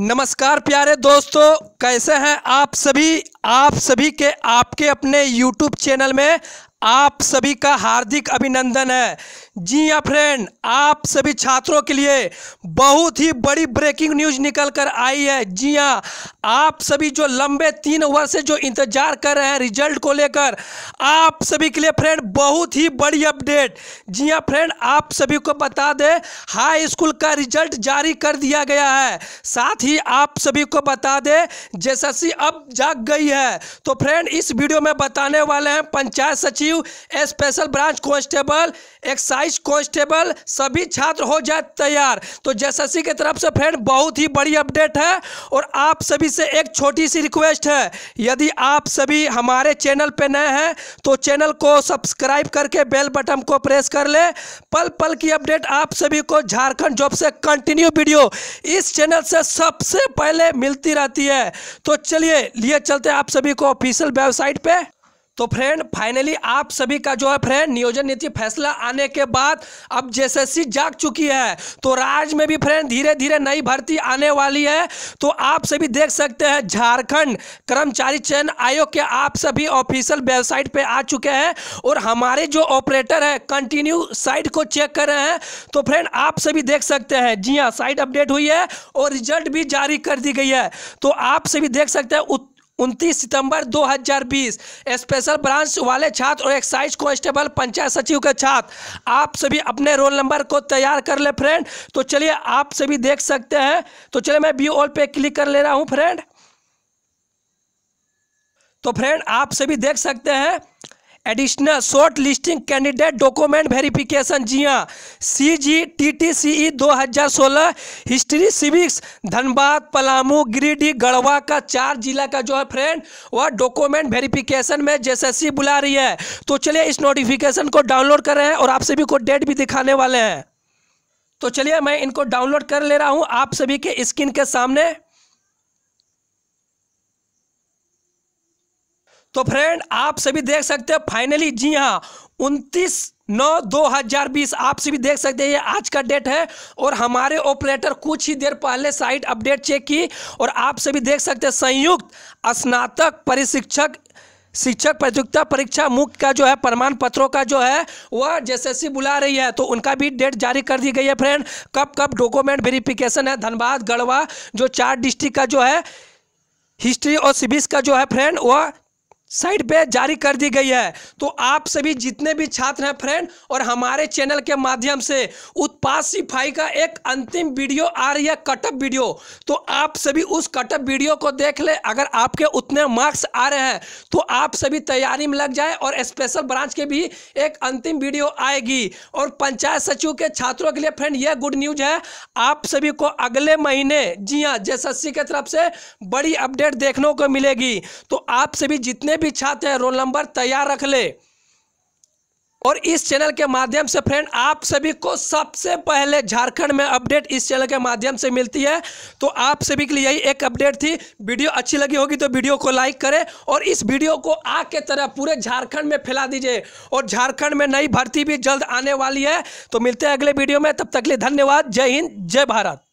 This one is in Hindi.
नमस्कार प्यारे दोस्तों कैसे हैं आप सभी आप सभी के आपके अपने YouTube चैनल में आप सभी का हार्दिक अभिनंदन है जी हाँ फ्रेंड आप सभी छात्रों के लिए बहुत ही बड़ी ब्रेकिंग न्यूज निकल कर आई है जी हाँ आप सभी जो लंबे तीन वर्ष से जो इंतजार कर रहे हैं रिजल्ट को लेकर आप सभी के लिए फ्रेंड बहुत ही बड़ी अपडेट जी हाँ फ्रेंड आप सभी को बता दें हाई स्कूल का रिजल्ट जारी कर दिया गया है साथ ही आप सभी को बता दें जैसा अब जाग गई है तो फ्रेंड इस वीडियो में बताने वाले हैं पंचायत सचिव सचिव special branch constable excise constable सभी छात्र हो जाए तैयार तो जेएसएससी की तरफ से फ्रेंड बहुत ही बड़ी अपडेट है और आप सभी से एक छोटी सी रिक्वेस्ट है यदि आप सभी हमारे चैनल पर नए हैं तो चैनल को सब्सक्राइब करके बेल बटन को प्रेस कर ले पल पल की अपडेट आप सभी को झारखंड जॉब से कंटिन्यू वीडियो इस चैनल से सबसे पहले मिलती रहती है तो चलिए लिए चलते हैं आप सभी को ऑफिशियल वेबसाइट पे तो फ्रेंड फाइनली आप सभी का जो है फ्रेंड नियोजन नीति फैसला आने के बाद अब जेएसएससी जाग चुकी है तो राज्य में भी फ्रेंड धीरे धीरे नई भर्ती आने वाली है तो आप सभी देख सकते हैं झारखंड कर्मचारी चयन आयोग के आप सभी ऑफिशियल वेबसाइट पे आ चुके हैं और हमारे जो ऑपरेटर है कंटिन्यू साइट को चेक कर रहे हैं तो फ्रेंड आप सभी देख सकते हैं जी हाँ साइट अपडेट हुई है और रिजल्ट भी जारी कर दी गई है तो आप सभी देख सकते हैं उनतीस सितंबर 2020 स्पेशल ब्रांच वाले छात्र और एक्साइज कॉन्स्टेबल पंचायत सचिव के छात्र आप सभी अपने रोल नंबर को तैयार कर ले फ्रेंड तो चलिए आप सभी देख सकते हैं तो चलिए मैं बी ऑल पे क्लिक कर ले रहा हूं फ्रेंड तो फ्रेंड आप सभी देख सकते हैं additional shortlisting candidate document verification जी हाँ सी जी टी टी सी ई दो हज़ार सोलह हिस्ट्री सिविक्स धनबाद पलामू गिरिडीह गढ़वा का चार जिला का जो है फ्रेंड वह डॉक्यूमेंट वेरिफिकेशन में जेएसएससी बुला रही है तो चलिए इस नोटिफिकेशन को डाउनलोड कर रहे हैं और आप सभी को डेट भी दिखाने वाले हैं तो चलिए मैं इनको डाउनलोड कर ले रहा हूँ आप सभी के स्क्रीन के सामने तो फ्रेंड आप सभी देख सकते हैं फाइनली जी हाँ उनतीस नौ 2020 आप सभी देख सकते हैं ये आज का डेट है और हमारे ऑपरेटर कुछ ही देर पहले साइट अपडेट चेक की और आप सभी देख सकते हैं संयुक्त स्नातक परिशिक्षक शिक्षक प्रतियोगिता परीक्षा मुक्त का जो है प्रमाण पत्रों का जो है वह जेएसएससी बुला रही है तो उनका भी डेट जारी कर दी गई है फ्रेंड कब कब डॉक्यूमेंट वेरिफिकेशन है धनबाद गढ़वा जो चार डिस्ट्रिक्ट का जो है हिस्ट्री और सिविक्स का जो है फ्रेंड वह साइट पे जारी कर दी गई है तो आप सभी जितने भी छात्र हैं फ्रेंड और हमारे चैनल के माध्यम से उत्पाद सिफाई का एक अंतिम वीडियो आ रही है कटअप वीडियो तो आप सभी उस कटअप वीडियो को देख ले अगर आपके उतने मार्क्स आ रहे हैं तो आप सभी तैयारी में लग जाए और स्पेशल ब्रांच के भी एक अंतिम वीडियो आएगी और पंचायत सचिव के छात्रों के लिए फ्रेंड यह गुड न्यूज है आप सभी को अगले महीने जी हाँ जेएसएससी की तरफ से बड़ी अपडेट देखने को मिलेगी तो आप सभी जितने भी छात्र हैं रोल नंबर तैयार रख ले और इस चैनल के माध्यम से फ्रेंड आप सभी को सबसे पहले झारखंड में अपडेट इस चैनल के माध्यम से मिलती है तो आप सभी के लिए यही एक अपडेट थी वीडियो अच्छी लगी होगी तो वीडियो को लाइक करें और इस वीडियो को आग के तरह पूरे झारखंड में फैला दीजिए और झारखंड में नई भर्ती भी जल्द आने वाली है तो मिलते हैं अगले वीडियो में तब तक के लिए धन्यवाद जय हिंद जय भारत